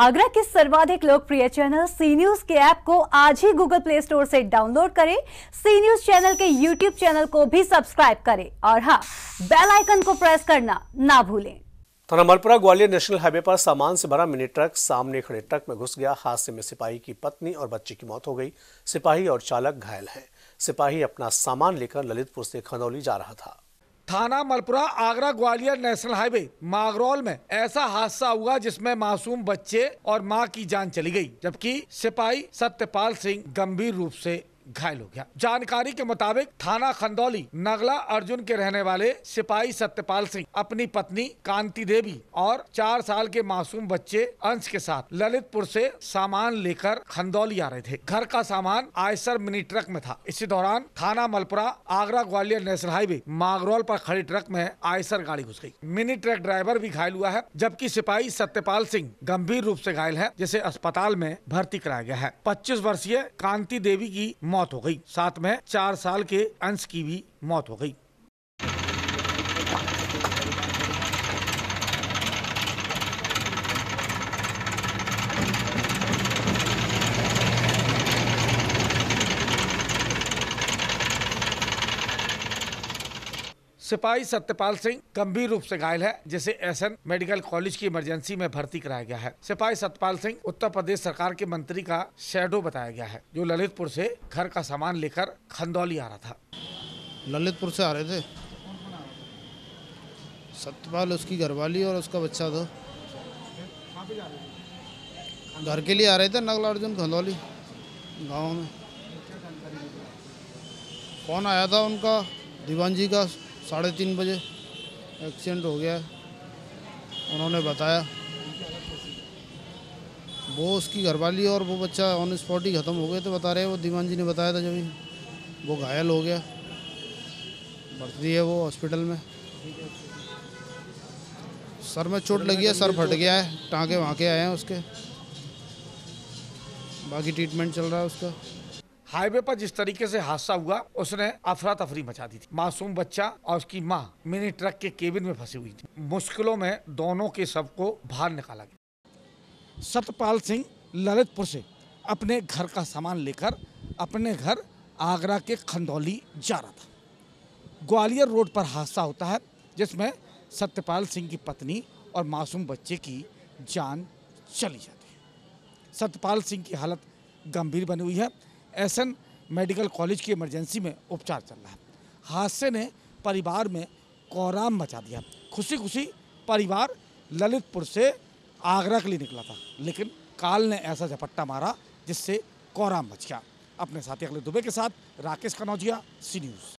आगरा के सर्वाधिक लोकप्रिय चैनल सी न्यूज के ऐप को आज ही गूगल प्ले स्टोर से डाउनलोड करें सी न्यूज चैनल के यूट्यूब चैनल को भी सब्सक्राइब करें और हाँ बेल आइकन को प्रेस करना ना भूलें थाना तो मलपुरा ग्वालियर नेशनल हाईवे पर सामान से भरा मिनी ट्रक सामने खड़े ट्रक में घुस गया हादसे में सिपाही की पत्नी और बच्चे की मौत हो गई सिपाही और चालक घायल है सिपाही अपना सामान लेकर ललितपुर से खनौली जा रहा था थाना मलपुरा आगरा ग्वालियर नेशनल हाईवे मागरौल में ऐसा हादसा हुआ जिसमें मासूम बच्चे और मां की जान चली गई जबकि सिपाही सत्यपाल सिंह गंभीर रूप से घायल हो गया जानकारी के मुताबिक थाना खंदौली नगला अर्जुन के रहने वाले सिपाही सत्यपाल सिंह अपनी पत्नी कांति देवी और चार साल के मासूम बच्चे अंश के साथ ललितपुर से सामान लेकर खंदौली आ रहे थे घर का सामान आयसर मिनी ट्रक में था इसी दौरान थाना मलपुरा आगरा ग्वालियर नेशनल हाईवे मागरौल पर खड़ी ट्रक में आयसर गाड़ी घुस गई मिनी ट्रक ड्राइवर भी घायल हुआ है जबकि सिपाही सत्यपाल सिंह गंभीर रूप से घायल है जिसे अस्पताल में भर्ती कराया गया है पच्चीस वर्षीय कांति देवी की मौत मौत हो गई साथ में चार साल के अंश की भी मौत हो गई सिपाही सत्यपाल सिंह गंभीर रूप से घायल है जिसे एस मेडिकल कॉलेज की इमरजेंसी में भर्ती कराया गया है सिपाही सत्यपाल सिंह उत्तर प्रदेश सरकार के मंत्री का शेडो बताया गया है जो ललितपुर से घर का सामान लेकर खंदौली आ रहा था ललितपुर से आ रहे थे सत्यपाल उसकी घरवाली और उसका बच्चा था तो। घर के लिए आ रहे थे नगल अर्जुन खंदौली गाँव में कौन आया था उनका दीवान जी का साढ़े तीन बजे एक्सीडेंट हो गया उन्होंने बताया वो उसकी घरवाली और वो बच्चा ऑन स्पॉट ही ख़त्म हो गए तो बता रहे वो दीवान जी ने बताया था जब वो घायल हो गया भर्ती है वो हॉस्पिटल में सर में चोट लगी है सर फट गया है टाँके वहाँ के आए हैं उसके बाकी ट्रीटमेंट चल रहा है उसका हाईवे पर जिस तरीके से हादसा हुआ उसने अफरा तफरी मचा दी थी मासूम बच्चा और उसकी माँ मिनी ट्रक के केबिन में फंसी हुई थी मुश्किलों में दोनों के सब को बाहर निकाला गया सतपाल सिंह ललितपुर से अपने घर का सामान लेकर अपने घर आगरा के खंडौली जा रहा था ग्वालियर रोड पर हादसा होता है जिसमें सत्यपाल सिंह की पत्नी और मासूम बच्चे की जान चली जाती है सत्यपाल सिंह की हालत गंभीर बनी हुई है एसन मेडिकल कॉलेज की इमरजेंसी में उपचार चल रहा है हादसे ने परिवार में कोराम मचा दिया खुशी खुशी परिवार ललितपुर से आगरा के लिए निकला था लेकिन काल ने ऐसा झपट्टा मारा जिससे कोराम मच गया अपने साथी अगले दुबे के साथ राकेश कनौजिया सी न्यूज़